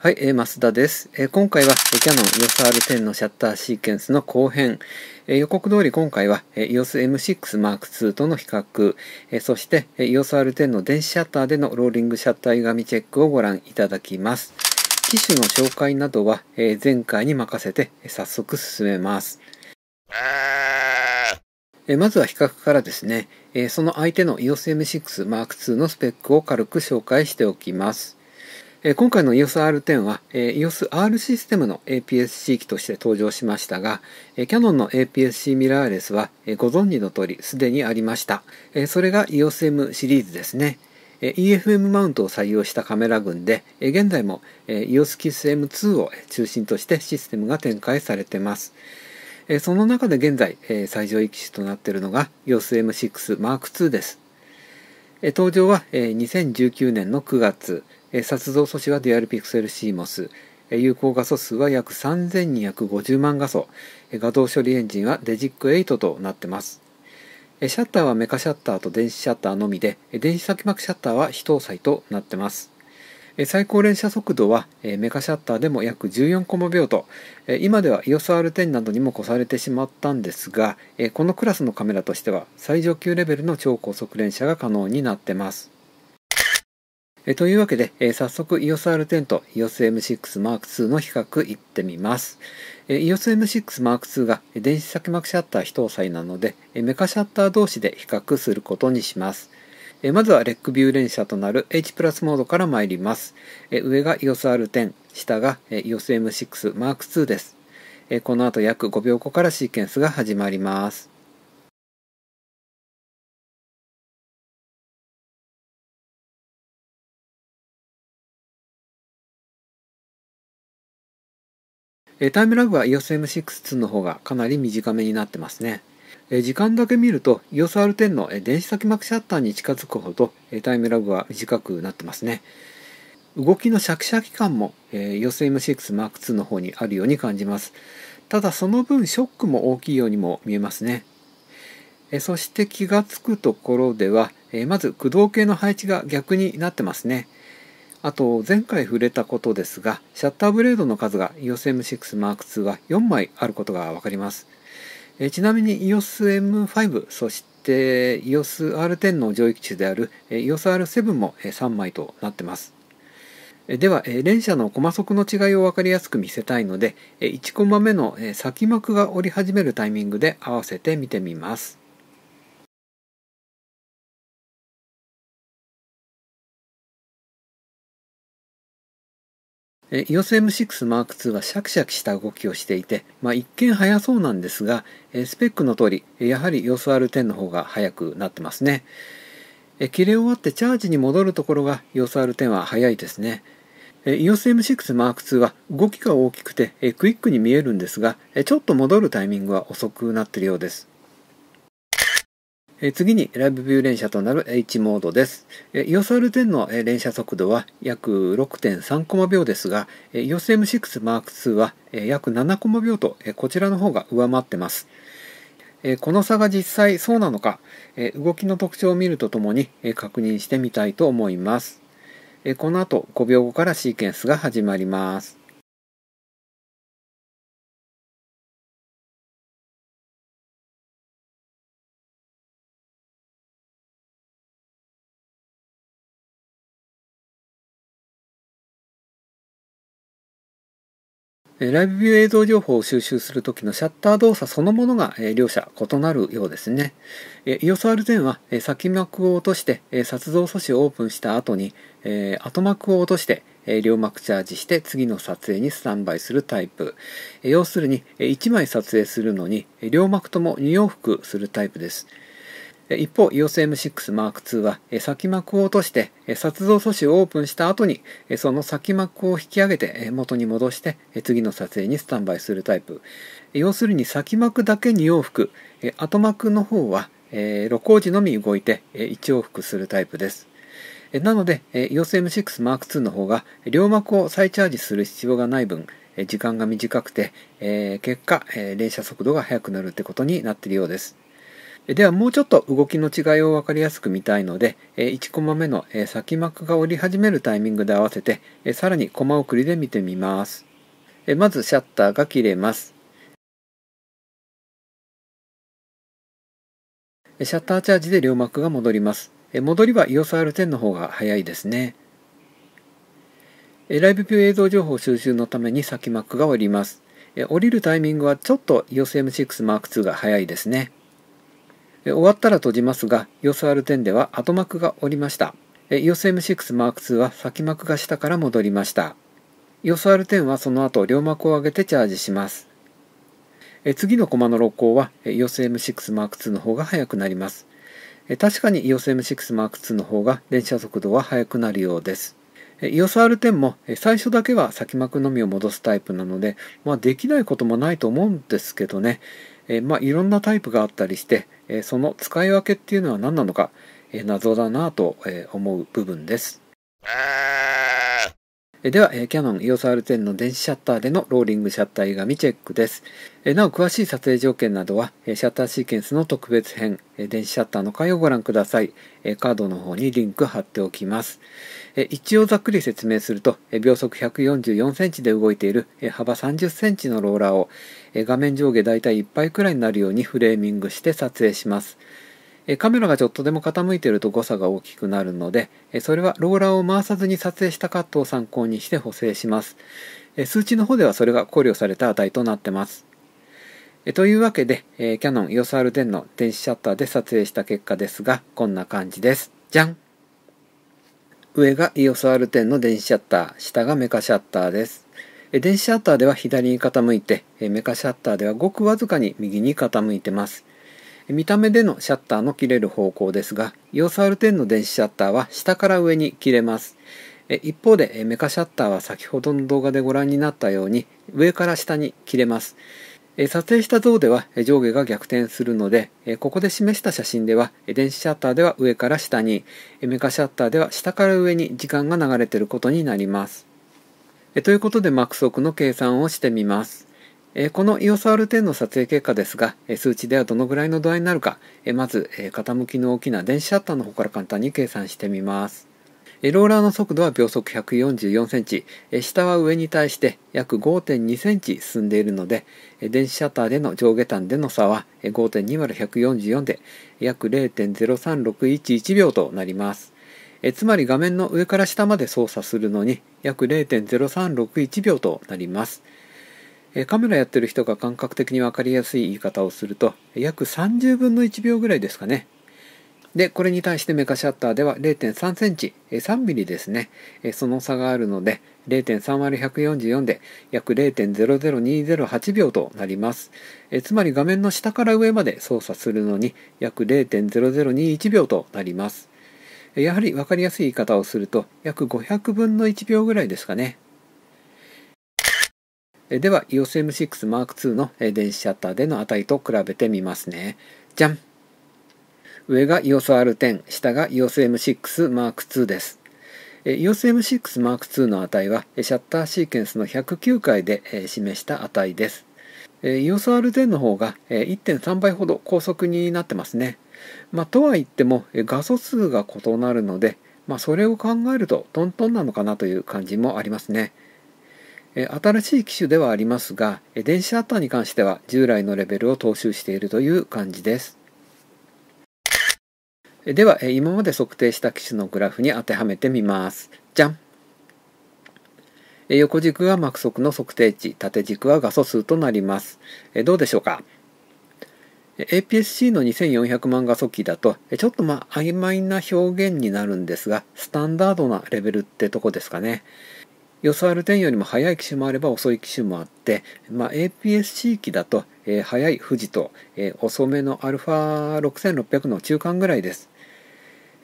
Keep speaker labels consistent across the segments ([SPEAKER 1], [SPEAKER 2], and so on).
[SPEAKER 1] はい、えー、増田です、えー、今回は、えー、キャノン EOSR10 のシャッターシーケンスの後編、えー、予告通り今回は、えー、EOSM6M2 との比較、えー、そして、えー、EOSR10 の電子シャッターでのローリングシャッター歪みチェックをご覧いただきます機種の紹介などは、えー、前回に任せて、えー、早速進めますえー、まずは比較からですね、えー、その相手の EOSM6M2 のスペックを軽く紹介しておきますえ今回の EOSR10 は、え EOSR システムの APS-C 機として登場しましたが、えキヤノンの APS-C ミラーレスは、えご存知の通りすでにありました、えそれが EOSM シリーズですね EFM マウントを採用したカメラ群で現在も EOSKISS-M2 を中心としてシステムが展開されていますその中で現在最上位機種となっているのが EOSM6M2 です登場は2019年の9月撮像素子はデュアルピクセル CMOS 有効画素数は約3250万画素画像処理エンジンはデジック8となってますシャッターはメカシャッターと電子シャッターのみで電子先膜シャッターは非搭載となってます最高連射速度はメカシャッターでも約14コマ秒と今では EOSR10 などにも越されてしまったんですがこのクラスのカメラとしては最上級レベルの超高速連射が可能になってますえというわけで、え早速 EOSR10 と EOSM6M2 の比較いってみます。え EOSM6M2 が電子先膜シャッター非搭載なので、えメカシャッター同士で比較することにします。えまずはレックビュー連射となる H プラスモードから参ります。え上が EOSR10、下が EOSM6M2 です。えこの後約5秒後からシーケンスが始まります。えタイムラグは EOSM6 の方がかなり短めになってますね。え時間だけ見ると EOSR10 の電子先膜シャッターに近づくほどタイムラグは短くなってますね。動きのシャキシャキ感も EOSM6M2 の方にあるように感じます。ただその分ショックも大きいようにも見えますね。そして気がつくところではまず駆動系の配置が逆になってますね。あと前回触れたことですがシャッターブレードの数が EOSM6M2 は4枚あることが分かります、えちなみに EOSM5 そして EOSR10 の上位機種である EOSR7 も3枚となってますでは、連射のコマ速の違いを分かりやすく見せたいので、1コマ目の先幕が折り始めるタイミングで合わせて見てみます。EOSM6 Mark II はシャキシャキした動きをしていて、まあ、一見速そうなんですが、スペックの通り、やはり EOSR10 の方が速くなってますね。切れ終わってチャージに戻るところが EOSR10 は速いですね。EOSM6 Mark II は動きが大きくてクイックに見えるんですが、ちょっと戻るタイミングは遅くなっているようです。次にライブビュー連射となる H モードです。え EOSR10 の連射速度は約6.3コマ秒ですが、EOSM6 M2 は約7コマ秒とこちらの方が上回ってます。この差が実際そうなのか、動きの特徴を見るとともに確認してみたいと思います。この後5秒後からシーケンスが始まります。ライブビュー映像情報を収集するときのシャッター動作そのものが両者異なるようですね。EOSR10 は先幕を落として撮像素子をオープンした後に後膜を落として両膜チャージして次の撮影にスタンバイするタイプ要するに1枚撮影するのに両膜とも2往復するタイプです。一方 EOSM6M2 は先幕を落として撮像素子をオープンした後にその先幕を引き上げて元に戻して次の撮影にスタンバイするタイプ要するに先幕だけに往復後幕の方は露光時のみ動いて一往復するタイプですなので EOSM6M2 の方が両幕を再チャージする必要がない分時間が短くて結果連射速度が速くなるってことになっているようですではもうちょっと動きの違いを分かりやすく見たいので1コマ目の先幕が折り始めるタイミングで合わせてさらにコマ送りで見てみますまずシャッターが切れますシャッターチャージで両幕が戻ります戻りは EOSR10 の方が早いですねライブビュー映像情報収集のために先幕が降ります降りるタイミングはちょっと EOSM6M2 が早いですね終わったら閉じますが EOSR10 では後幕がおりました EOSM6M2 は先幕が下から戻りました EOSR10 はその後両幕を上げてチャージします次の駒の6行は EOSM6M2 の方が速くなります確かに EOSM6M2 の方が連射速度は速くなるようです EOSR10 も最初だけは先幕のみを戻すタイプなので、まあ、できないこともないと思うんですけどね、まあ、いろんなタイプがあったりしてその使い分けっていうのは何なのか、謎だなと思う部分です。では、キヤノン EOS R10 の電子シャッターでのローリングシャッター映画未チェックです。なお、詳しい撮影条件などは、シャッターシーケンスの特別編、電子シャッターの回をご覧ください。カードの方にリンク貼っておきます。一応ざっくり説明すると、秒速 144cm で動いている幅 30cm のローラーを、画面上下だいたい1杯くらいになるようにフレーミングして撮影します。カメラがちょっとでも傾いてると誤差が大きくなるのでそれはローラーを回さずに撮影したカットを参考にして補正します数値の方ではそれが考慮された値となってますというわけでキャノン EOSR10 の電子シャッターで撮影した結果ですがこんな感じですじゃん上が EOSR10 の電子シャッター下がメカシャッターです電子シャッターでは左に傾いてメカシャッターではごくわずかに右に傾いてます見た目でのシャッターの切れる方向ですが EOSR10 の電子シャッターは下から上に切れます一方でメカシャッターは先ほどの動画でご覧になったように上から下に切れます撮影した像では上下が逆転するのでここで示した写真では電子シャッターでは上から下にメカシャッターでは下から上に時間が流れていることになりますということでマックスの計算をしてみますえこの EOSR10 の撮影結果ですが、え数値ではどのぐらいの度合いになるか、えまず、え傾きの大きな電子シャッターの方から簡単に計算してみます。えローラーの速度は秒速 144cm、え下は上に対して約 5.2cm 進んでいるので、え電子シャッターでの上下端での差は 5.2÷144 で約0.03611秒となります。えつまり画面の上から下まで操作するのに約0.0361秒となります。カメラやってる人が感覚的に分かりやすい言い方をすると約30分の1秒ぐらいですかねでこれに対してメカシャッターでは 0.3cm3mm ですねその差があるので 0.3÷144 で約0.00208秒となりますつまり画面の下から上まで操作するのに約0.0021秒となりますやはり分かりやすい言い方をすると約500分の1秒ぐらいですかねでは EOSM6 Mark II の電子シャッターでの値と比べてみますね。じゃん上が EOSR10、下が EOSM6 Mark II です。EOSM6 Mark II の値はシャッターシーケンスの109回で示した値です。EOSR10 の方が1.3倍ほど高速になってますね。まあ、とは言っても画素数が異なるので、まあ、それを考えるとトントンなのかなという感じもありますね。新しい機種ではありますが電子シャッターに関しては従来のレベルを踏襲しているという感じですでは今まで測定した機種のグラフに当てはめてみますじゃん横軸が膜速の測定値縦軸は画素数となりますどうでしょうか APS-C の2400万画素機だとちょっとまあ曖昧な表現になるんですがスタンダードなレベルってとこですかね予想 r る点よりも速い機種もあれば遅い機種もあって、まあ、APS-C 機だと、えー、速い富士と、えー、遅めの α6600 の中間ぐらいです、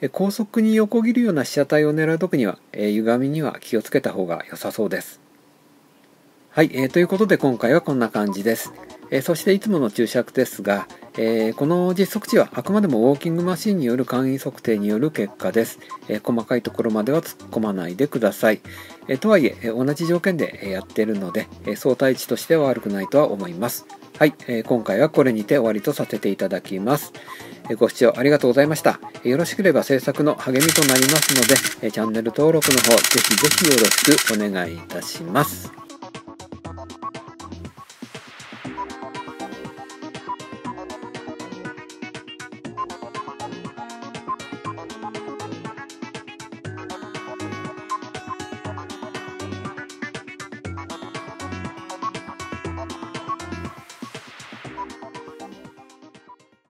[SPEAKER 1] えー、高速に横切るような被写体を狙う時には、えー、歪みには気をつけた方が良さそうですはい、えー、ということで今回はこんな感じです。えー、そしていつもの注釈ですが、えー、この実測値はあくまでもウォーキングマシンによる簡易測定による結果です。え細かいところまでは突っ込まないでください。えとはいえ、同じ条件でやっているので、相対値としては悪くないとは思います。はい、え今回はこれにて終わりとさせていただきます。ご視聴ありがとうございました。よろしければ制作の励みとなりますので、チャンネル登録の方、ぜひぜひよろしくお願いいたします。